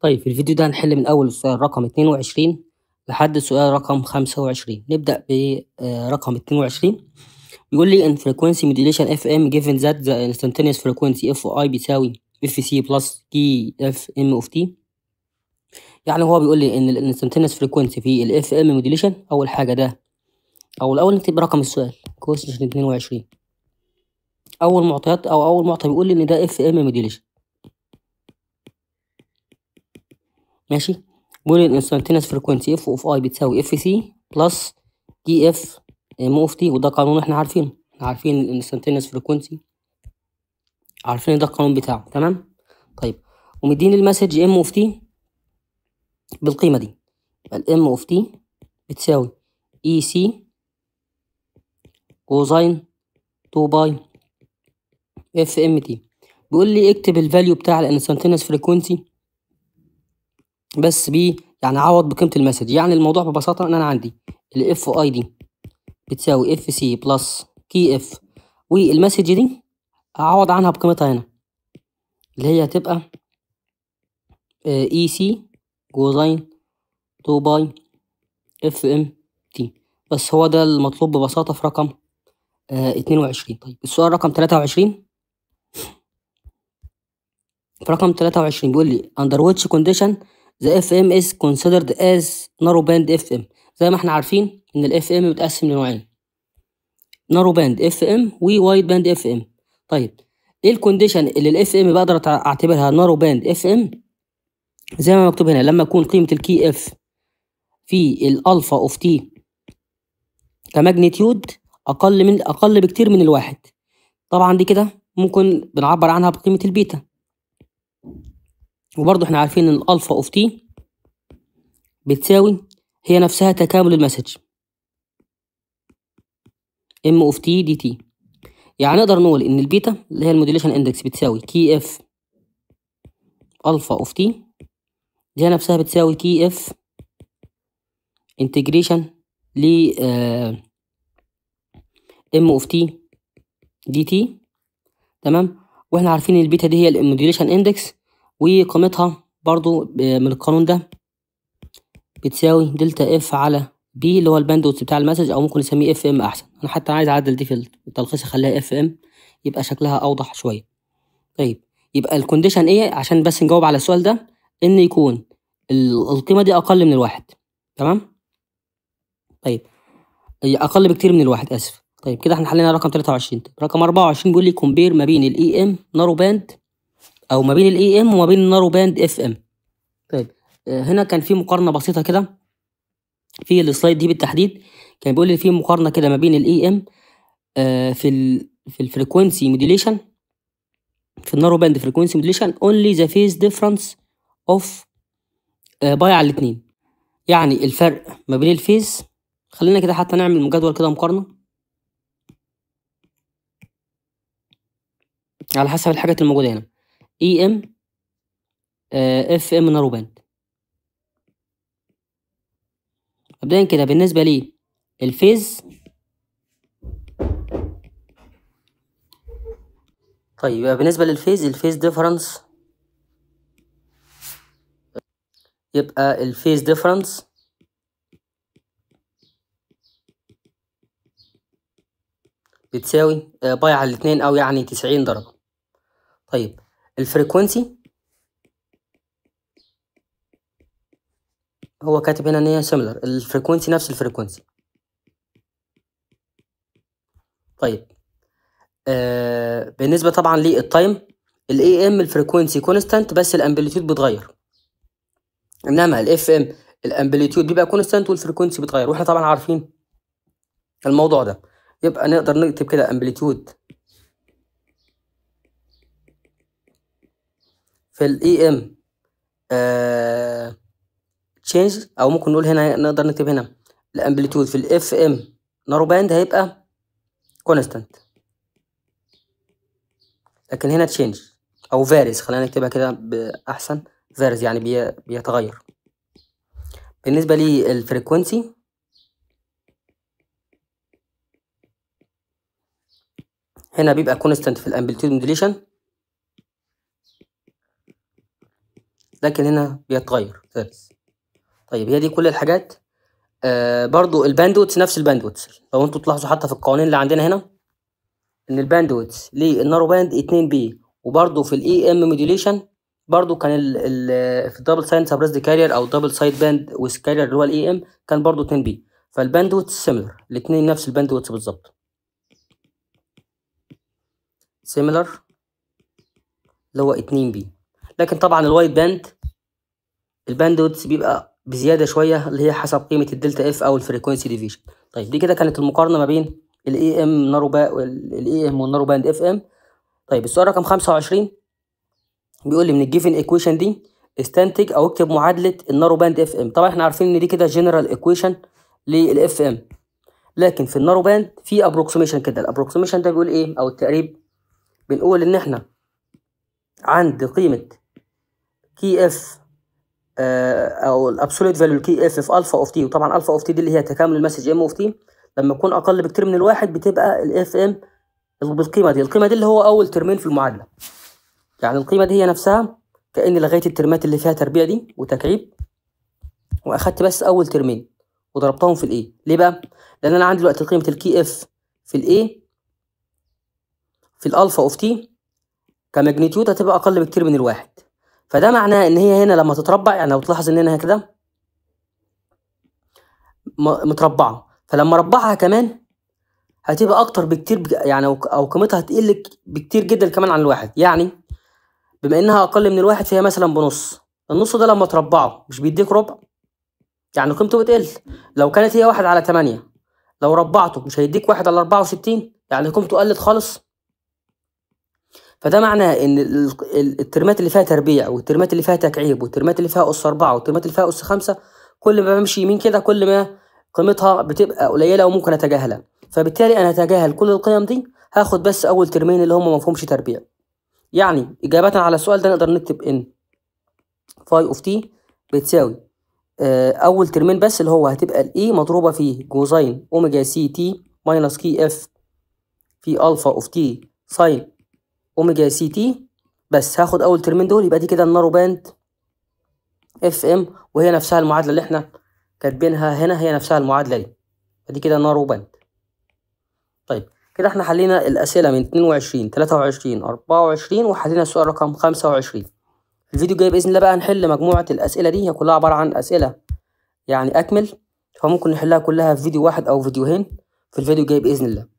طيب في الفيديو ده هنحل من أول السؤال رقم 22 لحد السؤال رقم 25 نبدأ برقم آه، 22 بيقول لي ان frequency modulation fm given that the instantaneous frequency fi بيساوي fc plus t of t يعني هو بيقول لي ان الانستنتينس فريكوينسي في الاف ام موديليشن اول حاجه ده او الاول نكتب رقم السؤال كويشن 22 اول معطيات او اول معطى بيقول لي ان ده اف ام موديليشن ماشي بيقول الانستنتينس فريكونسي اف اوف اي بتساوي اف سي بلس جي اف ام اوف تي وده قانون احنا عارفينه احنا عارفين الانستنتينس فريكونسي عارفين ده القانون بتاعه تمام طيب ومديني المسج ام اوف تي بالقيمه دي يبقى الام اوف تي بتساوي اي سي كوزين 2 باي اف ام تي بيقول لي اكتب الفاليو بتاع الانستنتينس فريكونسي بس ب يعني عوض بقيمه المسج يعني الموضوع ببساطه ان انا عندي الاف اي دي بتساوي اف سي بلس كي اف والمسج دي اعوض عنها بقيمتها هنا اللي هي هتبقى اي سي كوزين 2 باي اف ام تي بس هو ده المطلوب ببساطه في رقم آه، اتنين وعشرين طيب السؤال رقم تلاتة وعشرين في رقم تلاتة وعشرين بيقول لي اندر ويتش كونديشن The FM is considered as narrow band FM زي ما احنا عارفين ان ال FM بتقسم لنوعين narrow band FM و wide band FM طيب ايه الكونديشن اللي ال FM بقدر اعتبرها narrow band FM زي ما مكتوب هنا لما تكون قيمه الكي اف في الالفا اوف تي كماجنتيود اقل من اقل بكتير من الواحد طبعا دي كده ممكن بنعبر عنها بقيمه البيتا وبرضه احنا عارفين ان الالفا اوف تي بتساوي هي نفسها تكامل المسج ام اوف تي دي تي يعني نقدر نقول ان البيتا اللي هي الموديليشن اندكس بتساوي كي اف الفا اوف تي دي نفسها بتساوي كي اف انتجريشن ل ام اوف تي دي تي تمام واحنا عارفين ان البيتا دي هي الموديليشن اندكس وقيمتها برضو آه، من القانون ده بتساوي دلتا اف على بي اللي هو الباندوت بتاع المسج او ممكن نسميه اف ام احسن انا حتى عايز اعدل دي في التلخيص اخليها اف ام يبقى شكلها اوضح شويه طيب يبقى الكونديشن ايه عشان بس نجاوب على السؤال ده ان يكون القيمه دي اقل من الواحد تمام طيب هي اقل بكتير من الواحد اسف طيب كده احنا حلينا رقم 23 طيب، رقم 24 بيقول لي كومبير ما بين الاي ام نارو باند او ما بين الاي ام وما بين النارو باند اف ام طيب آه، هنا كان في مقارنه بسيطه كده في السلايد دي بالتحديد كان بيقول لي في مقارنه كده ما بين الاي ام آه، في الـ في الفريكوينسي موديليشن في النارو باند فريكوينسي موديليشن اونلي ذا فيز ديفرنس اوف باي على الاثنين يعني الفرق ما بين الفيز خلينا كده حتى نعمل مجدول كده مقارنه على حسب الحاجات الموجوده هنا اي ام آه، اف ام نارو باند مبدئيا كده بالنسبه لي الفيز طيب يبقى بالنسبه للفيز الفيز ديفرنس يبقى الفيز ديفرنس بتساوي آه، باي على الاتنين او يعني تسعين درجه طيب الفريكونسي هو كاتب هنا ان هي سيميلر الفريكونسي نفس الفريكونسي طيب آه بالنسبه طبعا للتايم الاي ام الفريكونسي كونستانت بس الامبليتيود بتغير انما الاف ام الامبليتيود بيبقى كونستانت والفريكونسي بتغير واحنا طبعا عارفين الموضوع ده يبقى نقدر نكتب كده امبليتيود في الاي ام تشينج او ممكن نقول هنا نقدر نكتب هنا الامبليتود في الاف ام نارو باند هيبقى كونستانت لكن هنا تشينج او فاريز خلينا نكتبها كده باحسن فاريز يعني بي بيتغير بالنسبه Frequency هنا بيبقى كونستانت في الامبليتود موديليشن لكن هنا بيتغير ثالث طيب هي دي كل الحاجات آه برضو الباندوتس نفس الباندوتس لو انتوا تلاحظوا حتى في القوانين اللي عندنا هنا ان الباندوتس للنارو باند 2 بي وبرضو في الاي ام موديليشن برضو كان الـ الـ في الدبل سايد سبريسد كارير او دبل سايد باند ويز كارير اللي هو الاي ام e كان برضو 2 بي فالباندوتس سيميلر الاثنين نفس الباندوتس بالظبط سيميلر اللي هو 2 بي لكن طبعا الوايد باند الباندويدث بيبقى بزياده شويه اللي هي حسب قيمه الدلتا اف او الفريكونسي ديفيجن طيب دي كده كانت المقارنه ما بين الاي ام نارو الاي ام والنارو باند اف ام طيب السؤال رقم 25 بيقول لي من الجيفن ايكويشن دي استنتج او اكتب معادله النارو باند اف ام طبعا احنا عارفين ان دي كده جنرال ايكويشن للاف ام لكن في النارو باند في ابروكسيميشن كده الابروكسيميشن ده بيقول ايه او التقريب بنقول ان احنا عند قيمه كي اف آه، او الابسوليت فاليو كي اف في الفا اوف تي وطبعا الفا اوف تي دي اللي هي تكامل المسج ام اوف تي لما يكون اقل بكتير من الواحد بتبقى الاف ام بالقيمه دي القيمه دي اللي هو اول ترمين في المعادله يعني القيمه دي هي نفسها كاني لغيت الترمات اللي فيها تربيع دي وتكعيب واخدت بس اول ترمين وضربتهم في الاي ليه بقى لان انا عندي دلوقتي قيمه الكي اف في الاي في الالفا اوف تي كماجنتيود هتبقى اقل بكتير من الواحد فده معناه ان هي هنا لما تتربع يعني لو تلاحظ ان هنا كده متربعه فلما ربعها كمان هتبقى اكتر بكتير يعني او قيمتها هتقل بكتير جدا كمان عن الواحد يعني بما انها اقل من الواحد فهي مثلا بنص النص ده لما تربعه مش بيديك ربع يعني قيمته بتقل لو كانت هي واحد على تمانية لو ربعته مش هيديك واحد على أربعة وستين يعني قيمته قلت خالص فده معناه ان الترمات اللي فيها تربيع والترمات اللي فيها تكعيب والترمات اللي فيها اس 4 والترمات اللي فيها اس 5 كل ما بمشي يمين كده كل ما قيمتها بتبقى قليله وممكن اتجاهلها فبالتالي انا هتجاهل كل القيم دي هاخد بس اول ترمين اللي هم ما فيهمش تربيع يعني اجابه على السؤال ده نقدر نكتب ان فاي اوف تي بتساوي آه، اول ترمين بس اللي هو هتبقى الاي e مضروبه فيه جوزين اوميجا سي تي ماينس كي اف في الفا اوف تي ساين اوميجا سي تي بس هاخد اول ترمين دول يبقى دي كده النارو باند اف ام وهي نفسها المعادله اللي احنا كاتبينها هنا هي نفسها المعادله دي فدي كده نارو باند طيب كده احنا حلينا الاسئله من 22 23 24 وحلينا السؤال رقم 25 الفيديو الجاي باذن الله بقى هنحل مجموعه الاسئله دي هي كلها عباره عن اسئله يعني اكمل فممكن نحلها كلها في فيديو واحد او فيديوهين في الفيديو الجاي باذن الله